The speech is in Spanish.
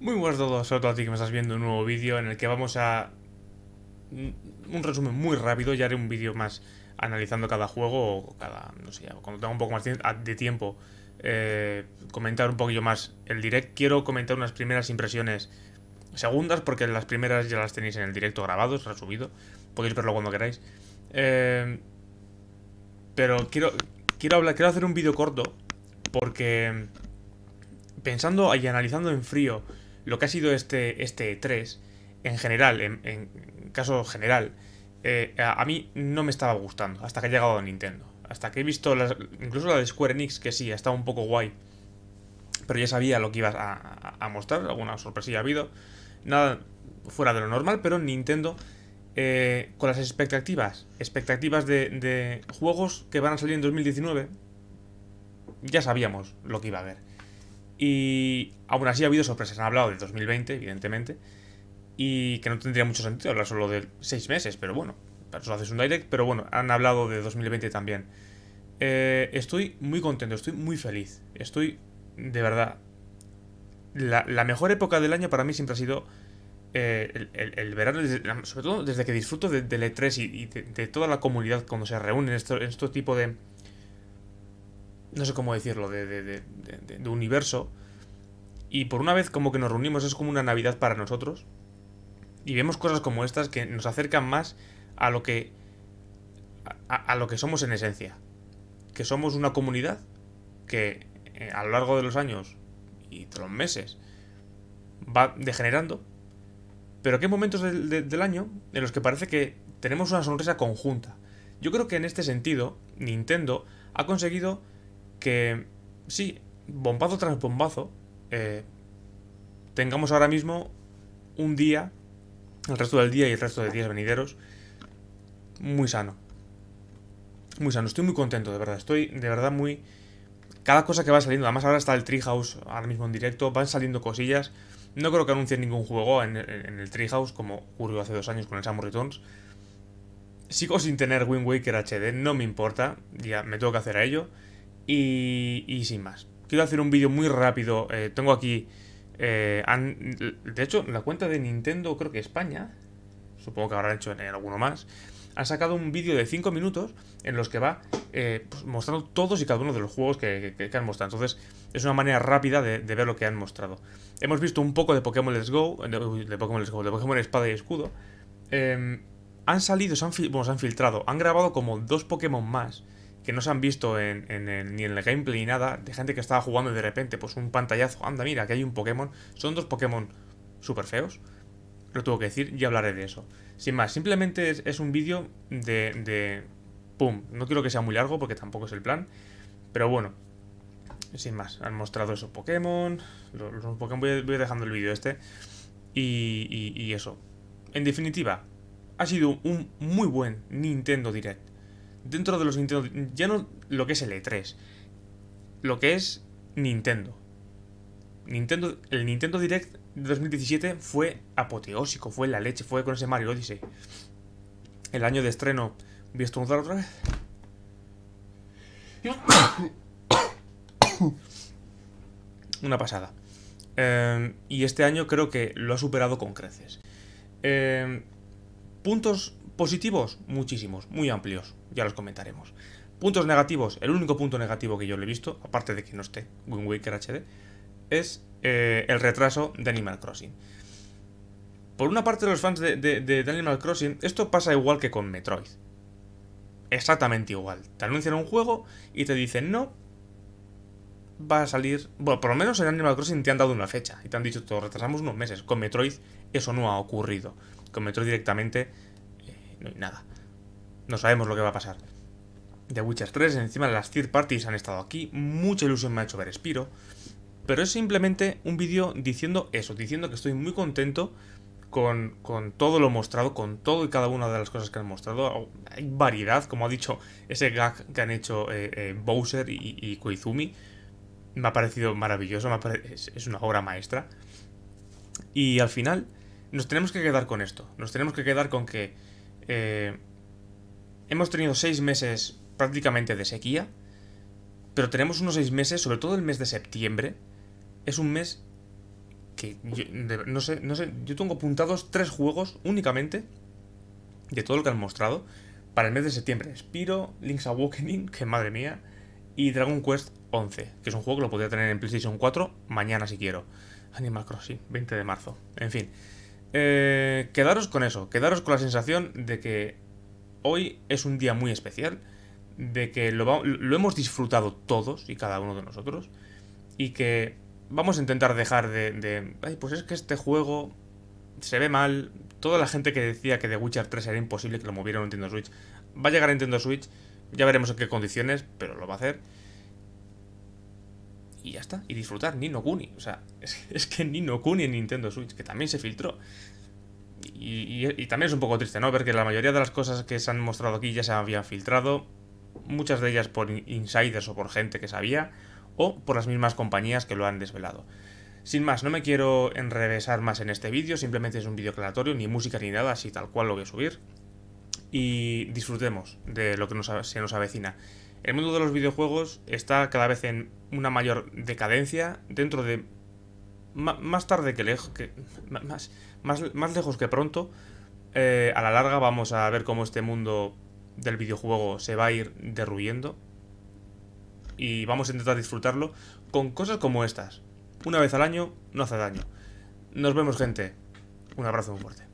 Muy buenas a todos, a ti que me estás viendo un nuevo vídeo en el que vamos a... Un resumen muy rápido, ya haré un vídeo más analizando cada juego o cada... no sé, cuando tenga un poco más de tiempo eh, comentar un poquillo más el direct. Quiero comentar unas primeras impresiones segundas porque las primeras ya las tenéis en el directo grabado, grabados, resubido, podéis verlo cuando queráis. Eh, pero quiero, quiero, hablar, quiero hacer un vídeo corto porque pensando y analizando en frío lo que ha sido este, este 3, en general, en, caso general, eh, a, mí no me estaba gustando hasta que ha llegado a Nintendo. Hasta que he visto las, incluso la de Square Enix, que sí, ha estado un poco guay. Pero ya sabía lo que iba a, mostrar, alguna sorpresilla ha habido. Nada fuera de lo normal, pero Nintendo eh, con las expectativas, expectativas de, de, juegos que van a salir en 2019, ya sabíamos lo que iba a haber. Y aún así ha habido sorpresas. Han hablado del 2020, evidentemente. Y que no tendría mucho sentido hablar solo de seis meses, pero bueno. Para eso haces un direct, pero bueno, han hablado de 2020 también. Eh, estoy muy contento, estoy muy feliz. Estoy, de verdad. La, mejor época del año para mí siempre ha sido eh, el, verano, sobre todo desde que disfruto del E3 y, de, toda la comunidad cuando se reúnen en este tipo de, no sé cómo decirlo, de, de, de, de, universo. Y por una vez como que nos reunimos, es como una Navidad para nosotros. Y vemos cosas como estas que nos acercan más a lo que... a, lo que somos en esencia. Que somos una comunidad que eh, a lo largo de los años y de los meses va degenerando. Pero que hay momentos del, del año en los que parece que tenemos una sonrisa conjunta. Yo creo que en este sentido, Nintendo ha conseguido que sí, bombazo tras bombazo, eh, tengamos ahora mismo un día, el resto del día y el resto de días venideros, muy sano. Muy sano, estoy muy contento, de verdad, estoy de verdad muy... Cada cosa que va saliendo, además ahora está el Treehouse ahora mismo en directo, van saliendo cosillas. No creo que anuncien ningún juego en, el Treehouse, como ocurrió hace dos años con el Samurai Returns. Sigo sin tener Wind Waker HD, no me importa, ya me tengo que hacer a ello. Y, sin más. Quiero hacer un vídeo muy rápido. Eh, tengo aquí... Eh, de hecho, la cuenta de Nintendo, creo que España, supongo que habrán hecho en, alguno más, ha sacado un vídeo de 5 minutos en los que va eh, pues, mostrando todos y cada uno de los juegos que, han mostrado. Entonces, es una manera rápida de, ver lo que han mostrado. Hemos visto un poco de Pokémon Let's Go, de, Pokémon Let's Go, de Pokémon Espada y Escudo. Em, han salido, se han, bueno, se han filtrado, han grabado como dos Pokémon más que no se han visto ni en el gameplay ni nada, de gente que estaba jugando y de repente, pues un pantallazo, anda, mira, que hay un Pokémon, son dos Pokémon súper feos, lo tengo que decir y hablaré de eso. Sin más, simplemente es, un vídeo de, ¡Pum! No quiero que sea muy largo porque tampoco es el plan, pero bueno, sin más, han mostrado esos Pokémon, los, Pokémon, voy, dejando el vídeo este, y eso. En definitiva, ha sido un muy buen Nintendo Direct dentro de los Nintendo. Ya no lo que es el E3, lo que es Nintendo. Nintendo el Nintendo Direct de 2017 fue apoteósico, fue la leche, fue con ese Mario Odyssey. El año de estreno. ¿Voy un estornudar otra vez? Una pasada. Eh, y este año creo que lo ha superado con creces. Eh, Puntos positivos, muchísimos, muy amplios, ya los comentaremos. Puntos negativos, el único punto negativo que yo le he visto, aparte de que no esté Wind HD, es eh, el retraso de Animal Crossing. Por una parte de los fans de, de Animal Crossing, esto pasa igual que con Metroid. Exactamente igual. Te anuncian un juego y te dicen no, va a salir. Bueno, por lo menos en Animal Crossing te han dado una fecha y te han dicho, te retrasamos unos meses. Con Metroid eso no ha ocurrido. Con directamente eh, no hay nada. No sabemos lo que va a pasar. The Witcher 3, encima las third parties han estado aquí. Mucha ilusión me ha hecho ver Spiro. Pero es simplemente un vídeo diciendo eso, diciendo que estoy muy contento con, con, todo lo mostrado, con todo y cada una de las cosas que han mostrado. Hay variedad, como ha dicho ese gag que han hecho eh, eh, Bowser y, Koizumi. Me ha parecido maravilloso, me es, una obra maestra. Y al final, nos tenemos que quedar con esto. Nos tenemos que quedar con que eh, hemos tenido seis meses prácticamente de sequía, pero tenemos unos seis meses, sobre todo el mes de septiembre, es un mes que no sé, no sé, yo tengo apuntados 3 juegos únicamente de todo lo que han mostrado para el mes de septiembre. Spiro, Link's Awakening, que madre mía, y Dragon Quest 11, que es un juego que lo podría tener en PlayStation 4 mañana si quiero. Animal Crossing, 20 de marzo. En fin. Eh, quedaros con eso, quedaros con la sensación de que hoy es un día muy especial, de que lo, hemos disfrutado todos y cada uno de nosotros, y que vamos a intentar dejar de, de Ay, pues es que este juego se ve mal. Toda la gente que decía que The Witcher 3 era imposible que lo movieran a Nintendo Switch, va a llegar a Nintendo Switch, ya veremos en qué condiciones, pero lo va a hacer y ya está. Y disfrutar Nino Kuni. O sea, es, que Nino Kuni en Nintendo Switch, que también se filtró. Y, también es un poco triste, ¿no? Ver que la mayoría de las cosas que se han mostrado aquí ya se habían filtrado. Muchas de ellas por insiders o por gente que sabía. O por las mismas compañías que lo han desvelado. Sin más, no me quiero enrevesar más en este vídeo. Simplemente es un vídeo aclaratorio, ni música ni nada, así tal cual lo voy a subir. Y disfrutemos de lo que nos, se nos avecina. El mundo de los videojuegos está cada vez en una mayor decadencia dentro de... más tarde que lejos... Que, más, más, lejos que pronto. Eh, a la larga vamos a ver cómo este mundo del videojuego se va a ir derruyendo. Y vamos a intentar disfrutarlo con cosas como estas. Una vez al año no hace daño. Nos vemos gente. Un abrazo muy fuerte.